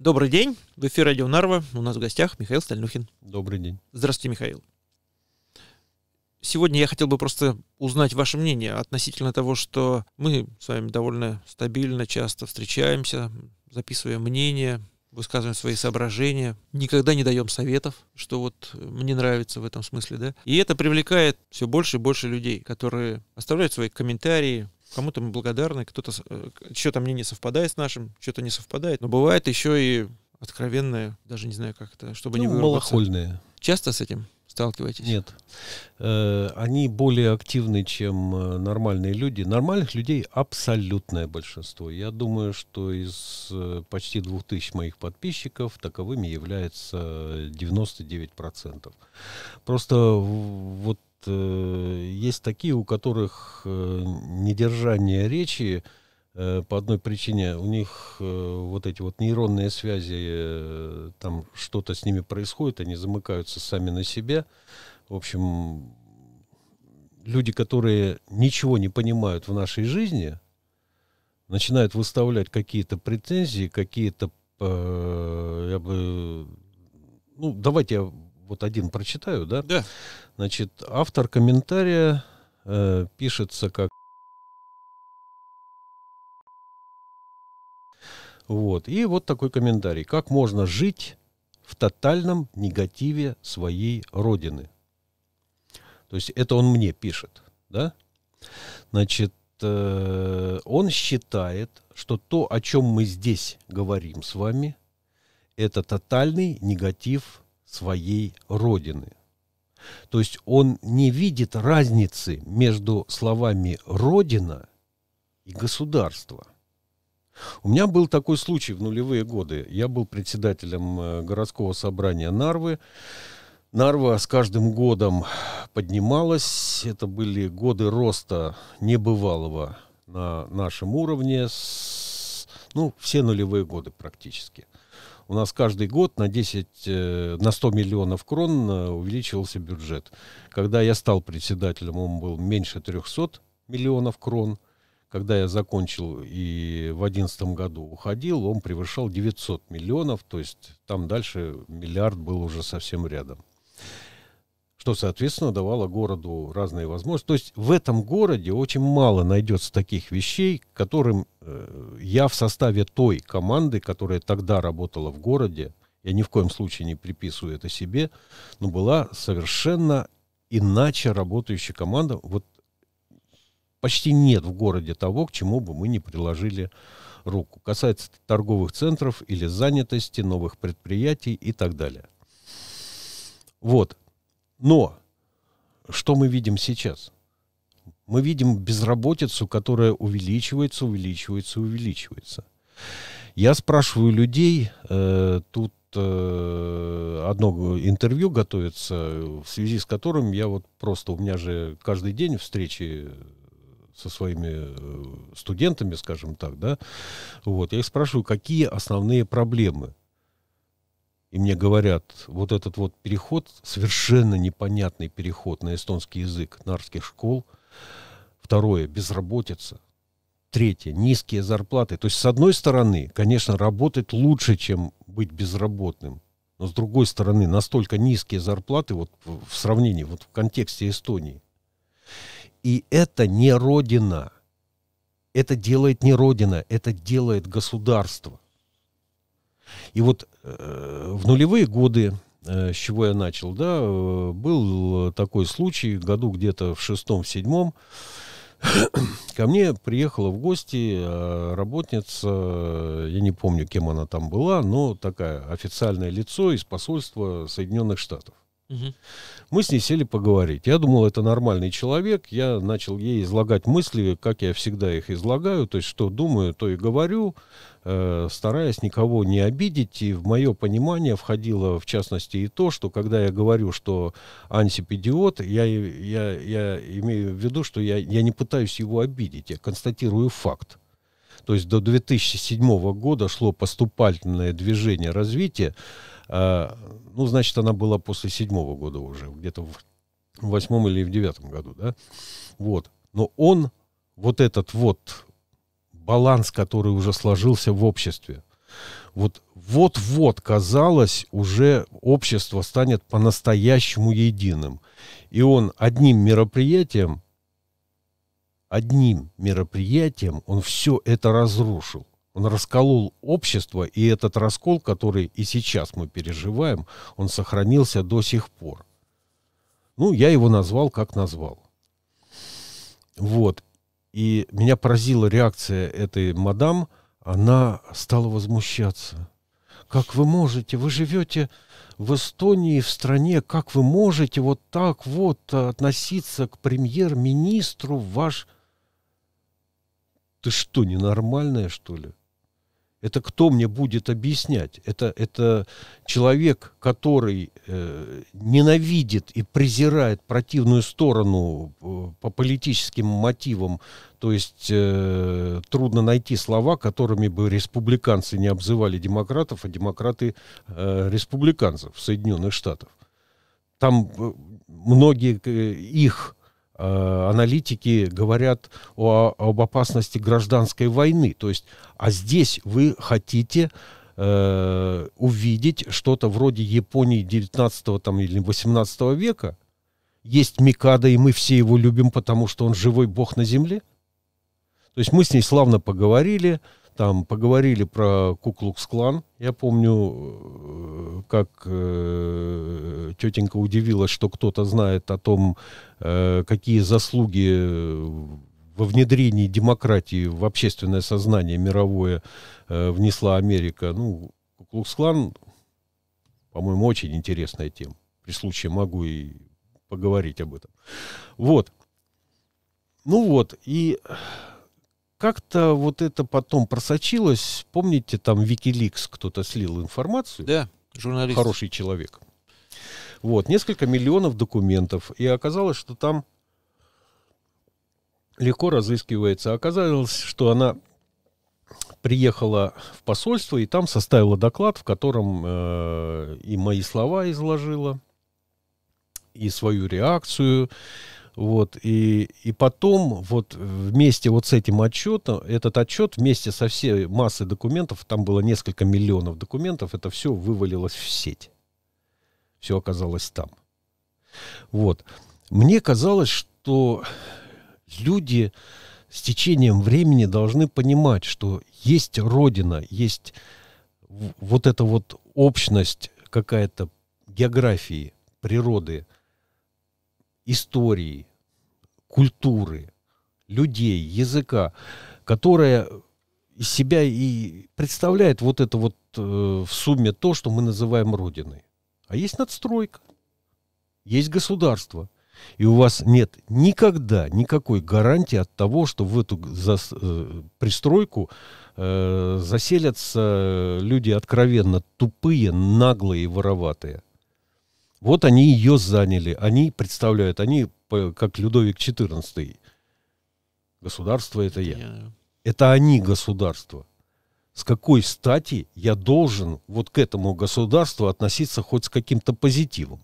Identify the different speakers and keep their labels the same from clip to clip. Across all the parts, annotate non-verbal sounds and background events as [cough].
Speaker 1: Добрый день. В эфире радио Нарва. У нас в гостях Михаил Стальнухин. Добрый день. Здравствуйте, Михаил. Сегодня я хотел бы просто узнать ваше мнение относительно того, что мы с вами довольно стабильно часто встречаемся, записываем мнение, высказываем свои соображения, никогда не даем советов, что вот мне нравится в этом смысле, да. И это привлекает все больше и больше людей, которые оставляют свои комментарии, Кому-то мы благодарны, кто-то э, что-то мне не совпадает с нашим, что-то не совпадает. Но бывает еще и откровенное, даже не знаю как это, чтобы ну, не малохольное. Часто с этим сталкиваетесь? Нет. Э, они более активны, чем э, нормальные люди. Нормальных людей абсолютное большинство. Я думаю, что из почти двух тысяч моих подписчиков таковыми является 99%. Просто вот Э, есть такие, у которых э, недержание речи э, по одной причине, у них вот эти вот нейронные связи, там что-то с ними происходит, они замыкаются сами на себе. В общем, люди, которые ничего не понимают в нашей жизни, начинают выставлять какие-то претензии, какие-то, э, я бы, ну, давайте я вот один прочитаю, да? Да. Значит, автор комментария э, пишется как Вот. И вот такой комментарий. Как можно жить в тотальном негативе своей родины? То есть это он мне пишет. Да? Значит, э, он считает, что то, о чем мы здесь говорим с вами, это тотальный негатив своей родины. То есть он не видит разницы между словами «родина» и «государство». У меня был такой случай в нулевые годы. Я был председателем э, городского собрания Нарвы. Нарва с каждым годом поднималась. Это были годы роста небывалого на нашем уровне. С, ну, все нулевые годы практически у нас каждый год на 10, э, на 100 миллионов крон э, увеличивался бюджет. Когда я стал председателем, он был меньше 300 миллионов крон. Когда я закончил и в 2011 году уходил, он превышал 900 миллионов, то есть там дальше миллиард был уже совсем рядом что, соответственно, давало городу разные возможности. То есть в этом городе очень мало найдется таких вещей, которым э, я в составе той команды, которая тогда работала в городе, я ни в коем случае не приписываю это себе, но была совершенно иначе работающая команда. Вот почти нет в городе того, к чему бы мы не приложили руку. Касается торговых центров или занятости, новых предприятий и так далее. Вот. Но что мы видим сейчас? Мы видим безработицу, которая увеличивается, увеличивается, увеличивается. Я спрашиваю людей, э, тут э, одно интервью готовится, в связи с которым я вот просто, у меня же каждый день встречи со своими э, студентами, скажем так, да, вот, я их спрашиваю, какие основные проблемы – и мне говорят, вот этот вот переход, совершенно непонятный переход на эстонский язык нарских школ, второе, безработица, третье, низкие зарплаты. То есть, с одной стороны, конечно, работать лучше, чем быть безработным, но с другой стороны, настолько низкие зарплаты вот в сравнении, вот в контексте Эстонии. И это не родина. Это делает не родина, это делает государство – и вот э, в нулевые годы, э, с чего я начал, да, э, был такой случай, году где-то в шестом, в седьмом, [clears throat] ко мне приехала в гости э, работница, я не помню, кем она там была, но такая официальное лицо из посольства Соединенных Штатов. Мы с ней сели поговорить. Я думал, это нормальный человек. Я начал ей излагать мысли, как я всегда их излагаю, то есть что думаю, то и говорю. Э, стараясь никого не обидеть. И в мое понимание входило, в частности, и то, что когда я говорю, что Ансип идиот, я, я, я имею в виду, что я, я не пытаюсь его обидеть, я констатирую факт. То есть до 2007 года шло поступательное движение развития. Э, ну, значит, она была после 2007 года уже, где-то в восьмом или в девятом году, да? Вот. Но он вот этот вот баланс, который уже сложился в обществе. Вот вот-вот, казалось, уже общество станет по-настоящему единым. И он одним мероприятием, одним мероприятием он все это разрушил. Он расколол общество, и этот раскол, который и сейчас мы переживаем, он сохранился до сих пор. Ну, я его назвал, как назвал. Вот. И меня поразила реакция этой мадам. Она стала возмущаться. Как вы можете? Вы живете в Эстонии, в стране. Как вы можете вот так вот относиться к премьер-министру ваш... Ты что, ненормальная, что ли? Это кто мне будет объяснять? Это, это человек, который э, ненавидит и презирает противную сторону э, по политическим мотивам. То есть э, трудно найти слова, которыми бы республиканцы не обзывали демократов, а демократы э, республиканцев Соединенных Штатов. Там э, многие э, их Э, аналитики говорят о, об опасности гражданской войны. То есть, а здесь вы хотите э, увидеть что-то вроде Японии 19 там, или 18 века? Есть Микада, и мы все его любим, потому что он живой бог на земле? То есть мы с ней славно поговорили, там поговорили про Куклукс-клан. Я помню, э, как э, тетенька удивилась, что кто-то знает о том, э, какие заслуги э, во внедрении демократии в общественное сознание мировое э, внесла Америка. Ну, Куклукс-клан, по-моему, очень интересная тема. При случае могу и поговорить об этом. Вот. Ну вот, и как-то вот это потом просочилось. Помните, там Викиликс кто-то слил информацию? Да, журналист. Хороший человек. Вот, несколько миллионов документов. И оказалось, что там легко разыскивается. Оказалось, что она приехала в посольство и там составила доклад, в котором э, и мои слова изложила, и свою реакцию, вот, и, и потом вот вместе вот с этим отчетом, этот отчет вместе со всей массой документов, там было несколько миллионов документов, это все вывалилось в сеть. Все оказалось там. Вот. Мне казалось, что люди с течением времени должны понимать, что есть родина, есть вот эта вот общность какая-то географии, природы, истории, культуры, людей, языка, которая из себя и представляет вот это вот э, в сумме то, что мы называем Родиной. А есть надстройка, есть государство. И у вас нет никогда никакой гарантии от того, что в эту зас, э, пристройку э, заселятся люди откровенно тупые, наглые и вороватые. Вот они ее заняли. Они представляют, они как Людовик XIV. Государство это я. Это они государство. С какой стати я должен вот к этому государству относиться хоть с каким-то позитивом?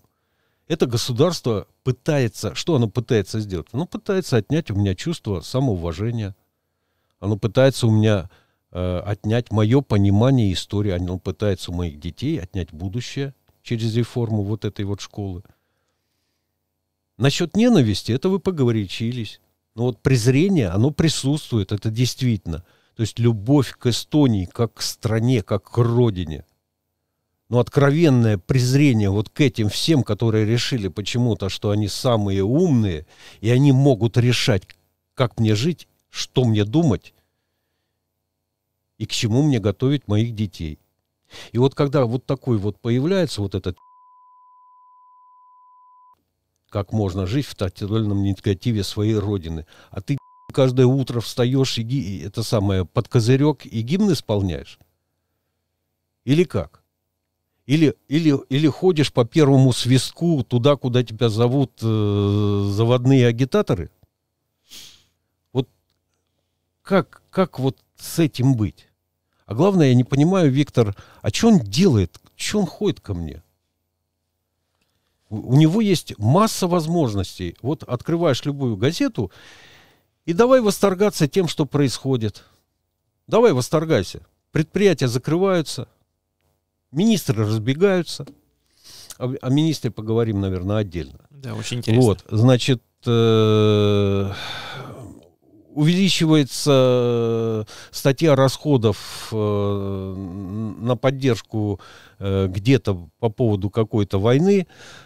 Speaker 1: Это государство пытается, что оно пытается сделать? Оно пытается отнять у меня чувство самоуважения. Оно пытается у меня э, отнять мое понимание истории. Оно пытается у моих детей отнять будущее через реформу вот этой вот школы. Насчет ненависти, это вы погорячились. Но вот презрение, оно присутствует, это действительно. То есть любовь к Эстонии как к стране, как к родине. Но откровенное презрение вот к этим всем, которые решили почему-то, что они самые умные, и они могут решать, как мне жить, что мне думать и к чему мне готовить моих детей. И вот когда вот такой вот появляется, вот этот как можно жить в тотальном негативе своей родины. А ты каждое утро встаешь и, и это самое под козырек и гимн исполняешь? Или как? Или, или, или ходишь по первому свистку туда, куда тебя зовут э, заводные агитаторы? Вот как, как вот с этим быть? А главное, я не понимаю, Виктор, а что он делает? Что он ходит ко мне? У него есть масса возможностей. Вот открываешь любую газету и давай восторгаться тем, что происходит. Давай восторгайся. Предприятия закрываются, министры разбегаются. О, а, о министре поговорим, наверное, отдельно. Да, очень интересно. Вот, значит, э, увеличивается э, статья расходов э, на поддержку э, где-то по поводу какой-то войны,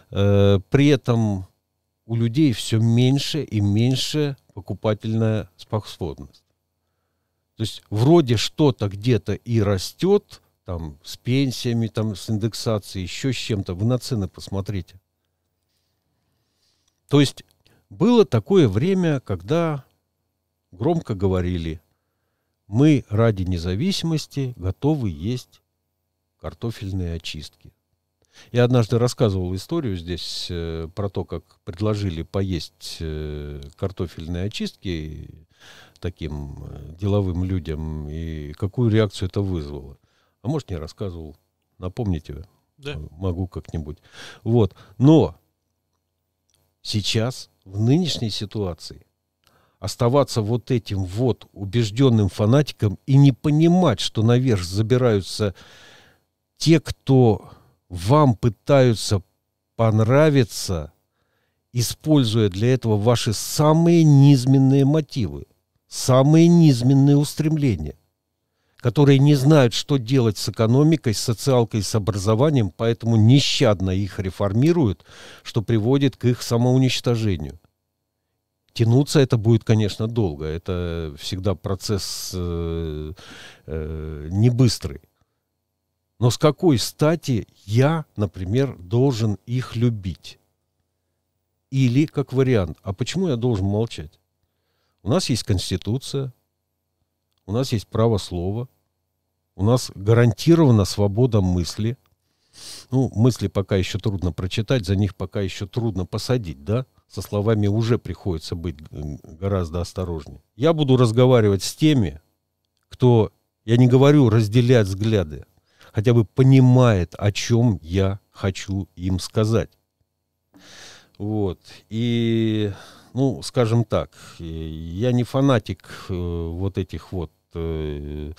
Speaker 1: при этом у людей все меньше и меньше покупательная способность. То есть вроде что-то где-то и растет, там с пенсиями, там с индексацией, еще с чем-то. Вы на цены посмотрите. То есть было такое время, когда громко говорили «Мы ради независимости готовы есть картофельные очистки». Я однажды рассказывал историю здесь э, про то, как предложили поесть э, картофельные очистки таким э, деловым людям и какую реакцию это вызвало. А может, не рассказывал. Напомните, да. Э, могу как-нибудь. Вот. Но сейчас, в нынешней ситуации, оставаться вот этим вот убежденным фанатиком и не понимать, что наверх забираются те, кто вам пытаются понравиться, используя для этого ваши самые низменные мотивы, самые низменные устремления, которые не знают, что делать с экономикой, с социалкой, с образованием, поэтому нещадно их реформируют, что приводит к их самоуничтожению. Тянуться это будет, конечно, долго. Это всегда процесс э, э, не быстрый. Но с какой стати я, например, должен их любить? Или, как вариант, а почему я должен молчать? У нас есть Конституция, у нас есть право слова, у нас гарантирована свобода мысли. Ну, мысли пока еще трудно прочитать, за них пока еще трудно посадить, да? со словами уже приходится быть гораздо осторожнее. Я буду разговаривать с теми, кто, я не говорю разделять взгляды, хотя бы понимает, о чем я хочу им сказать. Вот. И, ну, скажем так, я не фанатик э, вот этих вот э,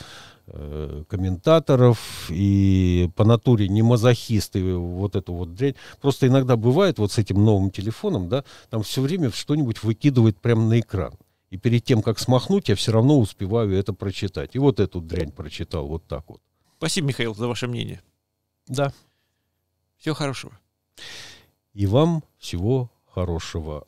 Speaker 1: Э, комментаторов и по натуре не мазохисты э, вот эту вот дрянь. Просто иногда бывает вот с этим новым телефоном, да, там все время что-нибудь выкидывает прямо на экран. И перед тем, как смахнуть, я все равно успеваю это прочитать. И вот эту дрянь прочитал вот так вот. Спасибо, Михаил, за ваше мнение. Да. Всего хорошего. И вам всего хорошего.